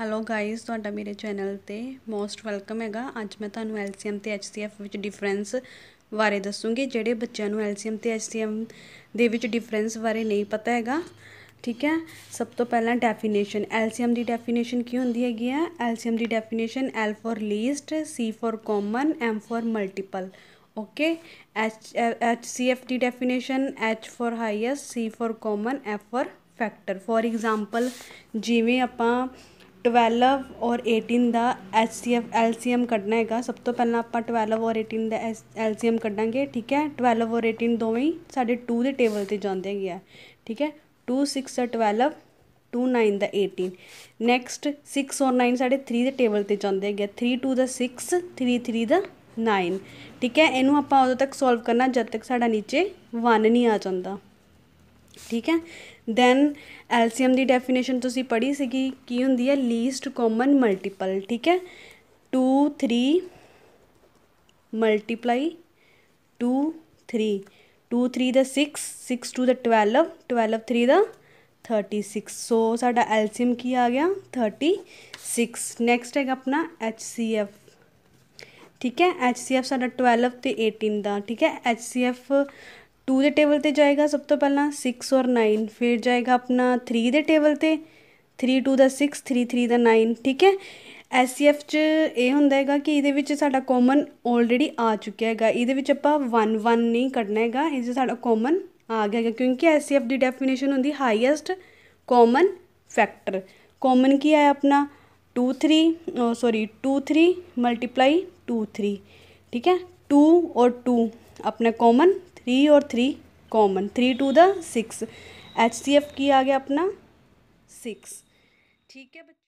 hello guys ਤੁਹਾਡਾ ਮੇਰੇ channel ਤੇ ਮੋਸਟ ਵੈਲਕਮ ਹੈਗਾ ਅੱਜ ਮੈਂ ਤੁਹਾਨੂੰ ਐਲਸੀਐਮ ਤੇ ਐਚਸੀਐਫ ਵਿੱਚ ਡਿਫਰੈਂਸ ਬਾਰੇ ਦੱਸੂਗੀ ਜਿਹੜੇ ਬੱਚਿਆਂ ਨੂੰ ਐਲਸੀਐਮ ਤੇ ਐਚਸੀਐਮ ਦੇ ਵਿੱਚ ਡਿਫਰੈਂਸ ਬਾਰੇ ਨਹੀਂ ਪਤਾ ਹੈਗਾ ਠੀਕ ਹੈ ਸਭ ਤੋਂ ਪਹਿਲਾਂ ਡੈਫੀਨੇਸ਼ਨ ਐਲਸੀਐਮ ਦੀ ਡੈਫੀਨੇਸ਼ਨ ਕੀ ਹੁੰਦੀ ਹੈਗੀ ਆ ਐਲਸੀਐਮ ਦੀ definition L for least C for common M for multiple okay H H C F D definition H for highest C for common F for factor for example ਆਪਾਂ twelve ਔਰ 18 ਦਾ H C F L C M ਕੱਢਣਾ ਹੈਗਾ ਸਭ ਤੋਂ ਪਹਿਲਾਂ ਆਪਾਂ twelve ਔਰ 18 ਦਾ ਐਸ ਐਲ ਸੀ ਐਮ ਕੱਢਾਂਗੇ ਠੀਕ ਹੈ ਟਵੈਲਵ ਔਰ 18 ਦੋਵੇਂ ਹੀ ਸਾਡੇ 2 ਦੇ ਟੇਬਲ 'ਤੇ ਜਾਂਦੇ ਹੈਗੇ ਆ ਠੀਕ ਹੈ 2 6 ਦਾ ਟਵੈਲਵ ਟੂ ਨਾਈਨ ਦਾ ਏਟੀਨ ਨੈਕਸਟ 6 ਔਰ 9 ਸਾਡੇ 3 ਦੇ ਟੇਬਲ 'ਤੇ ਜਾਂਦੇ ਹੈਗੇ 3 2 ਦਾ 6 3 3 ਦਾ 9 ਠੀਕ ਹੈ ਇਹਨੂੰ ਆਪਾਂ ਉਦੋਂ ਤੱਕ ਸੋਲਵ ਕਰਨਾ ਜਦ ਤੱਕ ਸਾਡਾ ਨੀਚੇ 1 ਨਹੀਂ ਆ ਜਾਂਦਾ ਠੀਕ ਹੈ ਦੈਨ ਐਲਸੀਐਮ ਦੀ ਡੈਫੀਨੇਸ਼ਨ ਤੁਸੀਂ ਪੜ੍ਹੀ ਸੀਗੀ ਕੀ ਹੁੰਦੀ ਹੈ ਲੀਸਟ ਕਾਮਨ ਮਲਟੀਪਲ ਠੀਕ ਹੈ 2 3 ਮਲਟੀਪਲਾਈ 2 3 2 3 ਦਾ 6 6 2 ਦਾ 12 12 3 ਦਾ 36 ਸੋ ਸਾਡਾ ਐਲਸੀਐਮ ਕੀ ਆ ਗਿਆ 36 ਨੈਕਸਟ ਹੈਗਾ ਆਪਣਾ HCF ਠੀਕ ਹੈ HCF ਸਾਡਾ 12 ਤੇ 18 ਦਾ ਠੀਕ ਹੈ HCF 2 ਦੇ ਟੇਬਲ ਤੇ ਜਾਏਗਾ ਸਭ ਤੋਂ ਪਹਿਲਾਂ 6 ਔਰ 9 ਫਿਰ ਜਾਏਗਾ ਆਪਣਾ 3 ਦੇ ਟੇਬਲ ਤੇ 3 2 ਦਾ 6 3 3 ਦਾ 9 ਠੀਕ ਹੈ ਐਸਸੀਐਫ 'ਚ ਇਹ ਹੁੰਦਾ ਹੈਗਾ ਕਿ ਇਹਦੇ ਵਿੱਚ ਸਾਡਾ ਕਾਮਨ ਆਲਰੇਡੀ ਆ ਚੁੱਕਿਆ ਹੈਗਾ ਇਹਦੇ ਵਿੱਚ ਆਪਾਂ 1 1 ਨਹੀਂ ਕੱਢਣਾ ਹੈਗਾ ਇਹ ਜੇ ਸਾਡਾ ਕਾਮਨ ਆ ਗਿਆ ਹੈਗਾ ਕਿਉਂਕਿ ਐਸਸੀਐਫ ਦੀ ਡੈਫੀਨੇਸ਼ਨ ਹੁੰਦੀ ਹਾਈਐਸਟ ਕਾਮਨ ਫੈਕਟਰ ਕਾਮਨ ਕੀ ਆਇਆ ਆਪਣਾ 2 3 ਸੌਰੀ 2 3 ਮਲਟੀਪਲਾਈ 2 3 ਠੀਕ ਹੈ 2 ਔਰ 2 ਆਪਣਾ ਕਾਮਨ थ्री और थ्री कॉमन थ्री टू द सिक्स एच की आ गया अपना सिक्स ठीक है